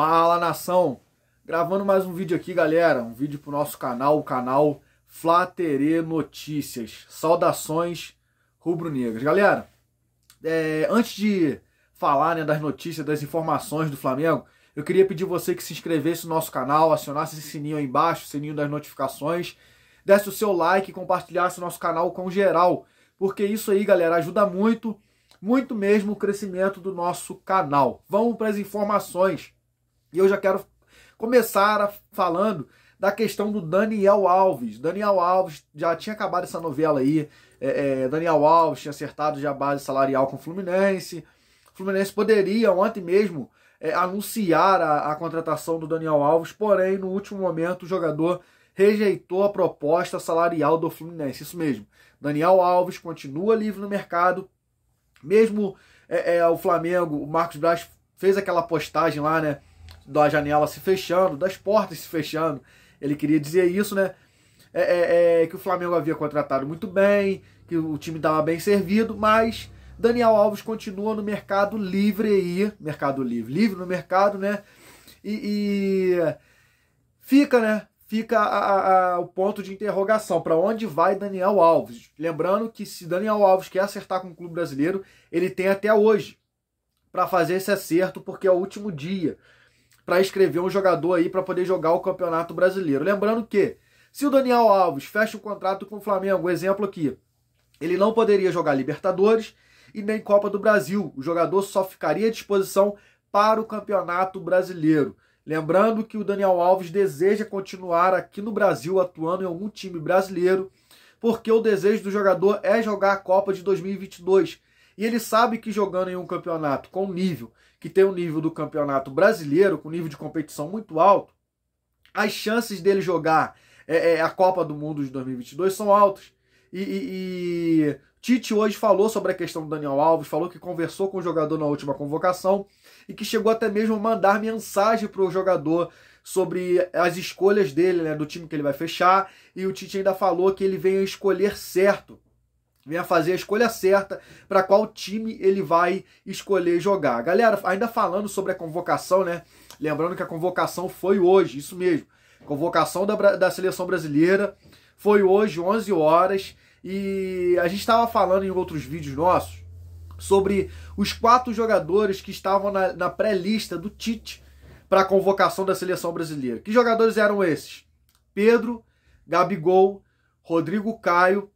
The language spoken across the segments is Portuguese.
Fala nação! Gravando mais um vídeo aqui, galera. Um vídeo pro nosso canal, o canal Flaterê Notícias. Saudações rubro-negras. Galera, é, antes de falar né, das notícias, das informações do Flamengo, eu queria pedir você que se inscrevesse no nosso canal, acionasse esse sininho aí embaixo, o sininho das notificações, desse o seu like e compartilhasse o nosso canal com geral. Porque isso aí, galera, ajuda muito, muito mesmo o crescimento do nosso canal. Vamos para as informações. E eu já quero começar falando da questão do Daniel Alves. Daniel Alves já tinha acabado essa novela aí. É, é, Daniel Alves tinha acertado já a base salarial com o Fluminense. O Fluminense poderia ontem mesmo é, anunciar a, a contratação do Daniel Alves, porém, no último momento, o jogador rejeitou a proposta salarial do Fluminense. Isso mesmo. Daniel Alves continua livre no mercado. Mesmo é, é, o Flamengo, o Marcos Braz fez aquela postagem lá, né? da janela se fechando, das portas se fechando. Ele queria dizer isso, né? É, é, é, que o Flamengo havia contratado muito bem, que o time estava bem servido, mas Daniel Alves continua no mercado livre aí, mercado livre, livre no mercado, né? E, e fica, né? Fica a, a, o ponto de interrogação para onde vai Daniel Alves. Lembrando que se Daniel Alves quer acertar com o clube brasileiro, ele tem até hoje para fazer esse acerto, porque é o último dia para escrever um jogador aí para poder jogar o Campeonato Brasileiro. Lembrando que se o Daniel Alves fecha o um contrato com o Flamengo, exemplo aqui, ele não poderia jogar Libertadores e nem Copa do Brasil. O jogador só ficaria à disposição para o Campeonato Brasileiro. Lembrando que o Daniel Alves deseja continuar aqui no Brasil atuando em algum time brasileiro, porque o desejo do jogador é jogar a Copa de 2022. E ele sabe que jogando em um campeonato com nível que tem um nível do campeonato brasileiro, com nível de competição muito alto, as chances dele jogar é, é, a Copa do Mundo de 2022 são altas. E, e, e, Tite hoje falou sobre a questão do Daniel Alves, falou que conversou com o jogador na última convocação e que chegou até mesmo a mandar mensagem para o jogador sobre as escolhas dele, né, do time que ele vai fechar. E o Tite ainda falou que ele vem a escolher certo venha fazer a escolha certa para qual time ele vai escolher jogar. Galera, ainda falando sobre a convocação, né? Lembrando que a convocação foi hoje, isso mesmo. Convocação da, da seleção brasileira foi hoje, 11 horas. E a gente estava falando em outros vídeos nossos sobre os quatro jogadores que estavam na, na pré-lista do Tite para a convocação da seleção brasileira. Que jogadores eram esses? Pedro, Gabigol, Rodrigo Caio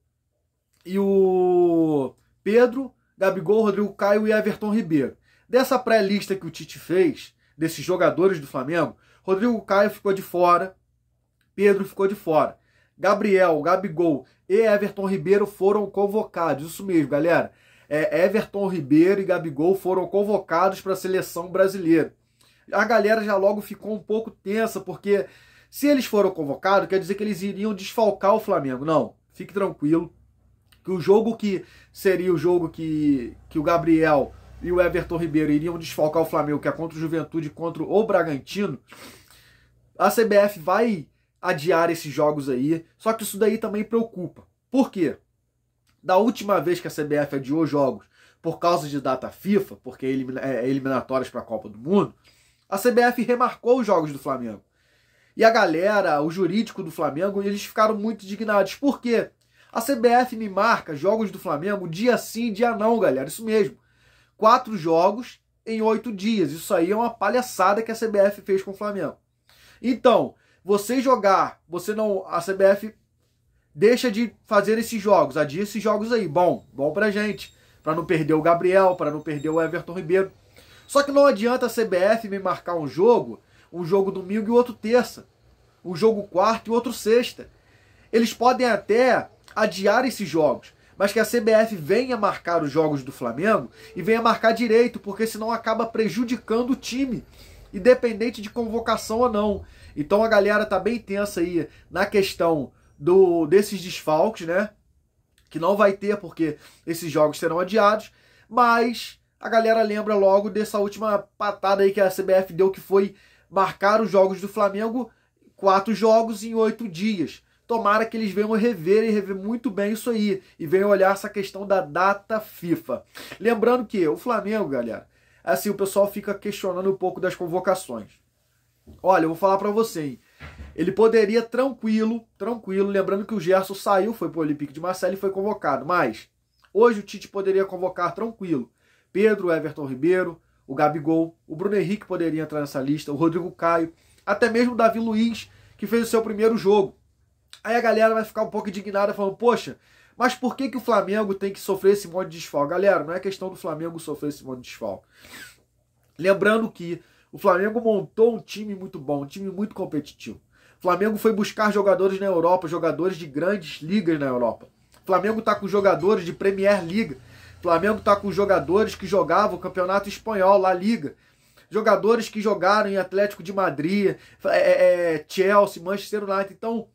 e o Pedro, Gabigol, Rodrigo Caio e Everton Ribeiro. Dessa pré-lista que o Tite fez, desses jogadores do Flamengo, Rodrigo Caio ficou de fora, Pedro ficou de fora. Gabriel, Gabigol e Everton Ribeiro foram convocados. Isso mesmo, galera. É, Everton Ribeiro e Gabigol foram convocados para a seleção brasileira. A galera já logo ficou um pouco tensa, porque se eles foram convocados, quer dizer que eles iriam desfalcar o Flamengo. Não, fique tranquilo que o jogo que seria o jogo que, que o Gabriel e o Everton Ribeiro iriam desfalcar o Flamengo, que é contra o Juventude, contra o Bragantino, a CBF vai adiar esses jogos aí. Só que isso daí também preocupa. Por quê? Da última vez que a CBF adiou jogos por causa de data FIFA, porque é, é, é eliminatórias para a Copa do Mundo, a CBF remarcou os jogos do Flamengo. E a galera, o jurídico do Flamengo, eles ficaram muito indignados. Por quê? A CBF me marca jogos do Flamengo dia sim, dia não, galera. Isso mesmo. Quatro jogos em oito dias. Isso aí é uma palhaçada que a CBF fez com o Flamengo. Então, você jogar, você não. A CBF deixa de fazer esses jogos, adia esses jogos aí. Bom, bom pra gente. Pra não perder o Gabriel, para não perder o Everton Ribeiro. Só que não adianta a CBF me marcar um jogo, um jogo domingo e outro terça. Um jogo quarto e outro sexta. Eles podem até adiar esses jogos, mas que a CBF venha marcar os jogos do Flamengo e venha marcar direito, porque senão acaba prejudicando o time, independente de convocação ou não. Então a galera tá bem tensa aí na questão do desses desfalques, né? Que não vai ter porque esses jogos serão adiados, mas a galera lembra logo dessa última patada aí que a CBF deu que foi marcar os jogos do Flamengo quatro jogos em oito dias. Tomara que eles venham rever e rever muito bem isso aí e venham olhar essa questão da data FIFA. Lembrando que o Flamengo, galera, assim o pessoal fica questionando um pouco das convocações. Olha, eu vou falar para vocês. Ele poderia tranquilo, tranquilo, lembrando que o Gerson saiu, foi pro Olympique de Marseille e foi convocado, mas hoje o Tite poderia convocar tranquilo. Pedro, Everton Ribeiro, o Gabigol, o Bruno Henrique poderia entrar nessa lista, o Rodrigo Caio, até mesmo o Davi Luiz, que fez o seu primeiro jogo. Aí a galera vai ficar um pouco indignada falando, poxa, mas por que, que o Flamengo tem que sofrer esse monte de desfalque? Galera, não é questão do Flamengo sofrer esse monte de desfalque. Lembrando que o Flamengo montou um time muito bom, um time muito competitivo. O Flamengo foi buscar jogadores na Europa, jogadores de grandes ligas na Europa. O Flamengo está com jogadores de Premier League. O Flamengo está com jogadores que jogavam o Campeonato Espanhol, La Liga. Jogadores que jogaram em Atlético de Madrid, é, é, é Chelsea, Manchester United. Então,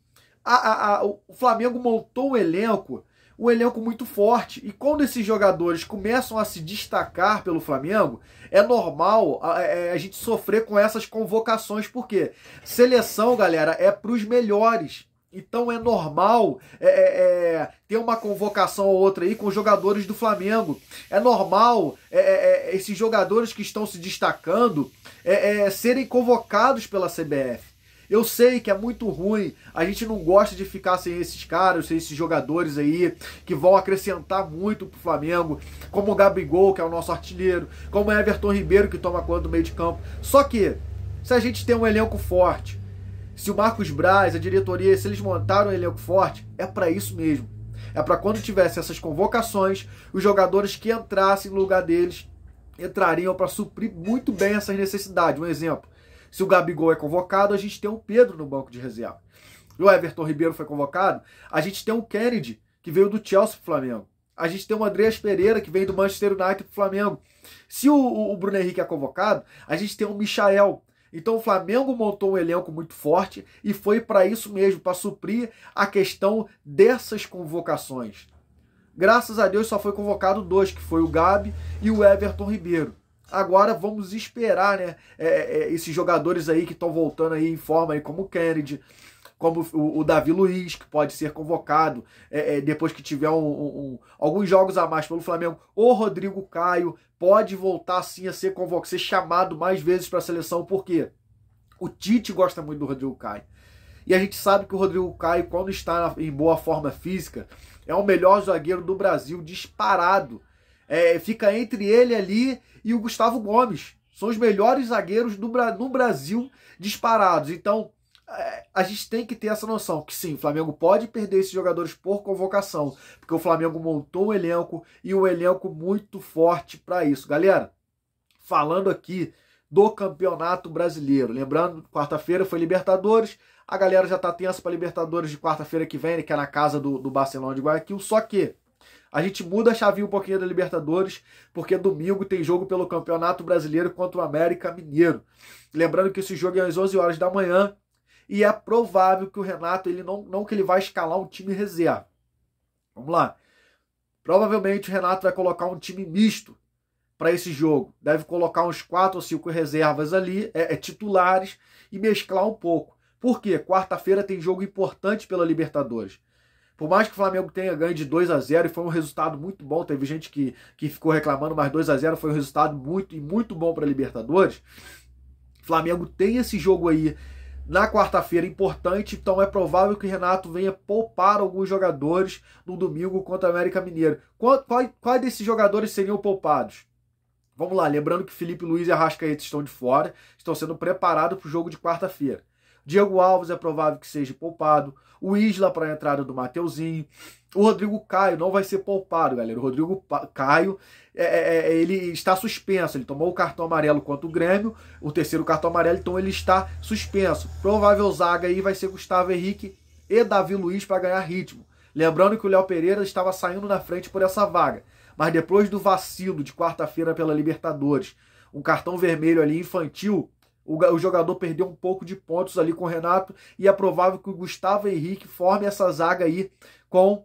a, a, o Flamengo montou um elenco, um elenco muito forte. E quando esses jogadores começam a se destacar pelo Flamengo, é normal a, é, é, a gente sofrer com essas convocações, porque seleção, galera, é para os melhores. Então é normal é, é, é, ter uma convocação ou outra aí com jogadores do Flamengo. É normal é, esses jogadores que estão se destacando serem convocados pela CBF. Eu sei que é muito ruim, a gente não gosta de ficar sem esses caras, sem esses jogadores aí que vão acrescentar muito pro Flamengo, como o Gabigol, que é o nosso artilheiro, como o Everton Ribeiro, que toma conta do meio de campo. Só que, se a gente tem um elenco forte, se o Marcos Braz, a diretoria, se eles montaram um elenco forte, é para isso mesmo. É para quando tivesse essas convocações, os jogadores que entrassem no lugar deles entrariam para suprir muito bem essas necessidades. Um exemplo, se o Gabigol é convocado, a gente tem o Pedro no banco de reserva. E o Everton Ribeiro foi convocado, a gente tem o Kennedy, que veio do Chelsea pro Flamengo. A gente tem o Andreas Pereira, que vem do Manchester United pro Flamengo. Se o, o, Bruno Henrique é convocado, a gente tem o Michael. Então o Flamengo montou um elenco muito forte e foi para isso mesmo, para suprir a questão dessas convocações. Graças a Deus só foi convocado dois, que foi o Gabi e o Everton Ribeiro. Agora vamos esperar, né? É, é, é esses jogadores aí que estão voltando aí em forma aí, como o Kennedy, como o, o Davi Luiz, que pode ser convocado é, é, depois que tiver um, um, um, alguns jogos a mais pelo Flamengo. O Rodrigo Caio pode voltar sim a ser convocado, ser chamado mais vezes para a seleção, porque o Tite gosta muito do Rodrigo Caio. E a gente sabe que o Rodrigo Caio, quando está em boa forma física, é o melhor zagueiro do Brasil, disparado. É, fica entre ele ali e o Gustavo Gomes. São os melhores zagueiros do, no Brasil disparados. Então, é, a gente tem que ter essa noção que sim, o Flamengo pode perder esses jogadores por convocação, porque o Flamengo montou um elenco e um elenco muito forte para isso. Galera, falando aqui do Campeonato Brasileiro, lembrando, quarta-feira foi Libertadores, a galera já está tensa para Libertadores de quarta-feira que vem, né, que é na casa do, do Barcelona de Guayaquil, só que a gente muda a chavinha um pouquinho da Libertadores, porque domingo tem jogo pelo Campeonato Brasileiro contra o América Mineiro. Lembrando que esse jogo é às 11 horas da manhã e é provável que o Renato, ele não, não que ele vai escalar um time reserva. Vamos lá. Provavelmente o Renato vai colocar um time misto para esse jogo. Deve colocar uns 4 ou 5 reservas ali, é, é titulares, e mesclar um pouco. Por quê? Quarta-feira tem jogo importante pela Libertadores. Por mais que o Flamengo tenha ganho de 2 a 0 e foi um resultado muito bom, teve gente que, que ficou reclamando, mas 2 a 0 foi um resultado muito e muito bom para Libertadores. Flamengo tem esse jogo aí na quarta-feira importante, então é provável que o Renato venha poupar alguns jogadores no domingo contra o América Mineiro. Quais qual, desses jogadores seriam poupados? Vamos lá, lembrando que Felipe Luiz e Arrascaeta estão de fora, estão sendo preparados para o jogo de quarta-feira. Diego Alves é provável que seja poupado o Isla para a entrada do Mateuzinho. O Rodrigo Caio não vai ser poupado, galera. O Rodrigo Caio é, é, é, ele está suspenso. Ele tomou o cartão amarelo contra o Grêmio, o terceiro cartão amarelo, então ele está suspenso. Provável zaga aí vai ser Gustavo Henrique e Davi Luiz para ganhar ritmo. Lembrando que o Léo Pereira estava saindo na frente por essa vaga. Mas depois do vacilo de quarta-feira pela Libertadores, um cartão vermelho ali infantil o, jogador perdeu um pouco de pontos ali com o Renato e é provável que o Gustavo Henrique forme essa zaga aí com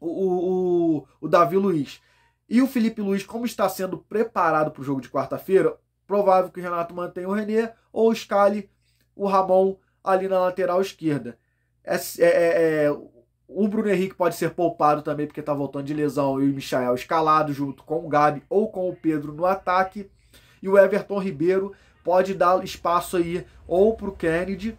o, o, o, o Davi Luiz. E o Felipe Luiz, como está sendo preparado para o jogo de quarta-feira, provável que o Renato mantenha o René ou escale o Ramon ali na lateral esquerda. É, é, é, é o Bruno Henrique pode ser poupado também porque está voltando de lesão e o Michael escalado junto com o Gabi ou com o Pedro no ataque. E o Everton Ribeiro pode dar espaço aí ou para o Kennedy.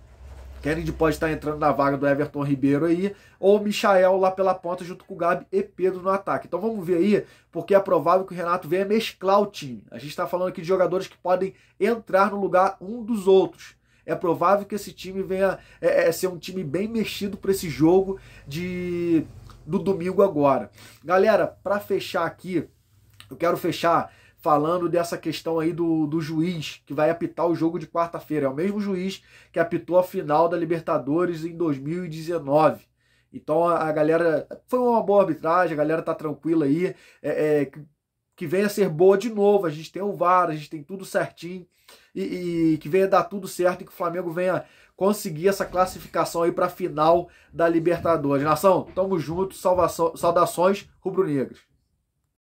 Kennedy pode estar entrando na vaga do Everton Ribeiro aí, ou Michael lá pela ponta junto com o Gabi e Pedro no ataque. Então vamos ver aí, porque é provável que o Renato venha mesclar o time. A gente está falando aqui de jogadores que podem entrar no lugar um dos outros. É provável que esse time venha é, é, ser um time bem mexido para esse jogo de do domingo agora. Galera, para fechar aqui, eu quero fechar falando dessa questão aí do, do juiz que vai apitar o jogo de quarta-feira. É o mesmo juiz que apitou a final da Libertadores em 2019. Então a, galera. Foi uma boa arbitragem, a galera tá tranquila aí. É, é, que venha ser boa de novo. A gente tem o VAR, a gente tem tudo certinho. E, e que venha dar tudo certo e que o Flamengo venha conseguir essa classificação aí para final da Libertadores. Nação, tamo junto, salvação, saudações rubro negros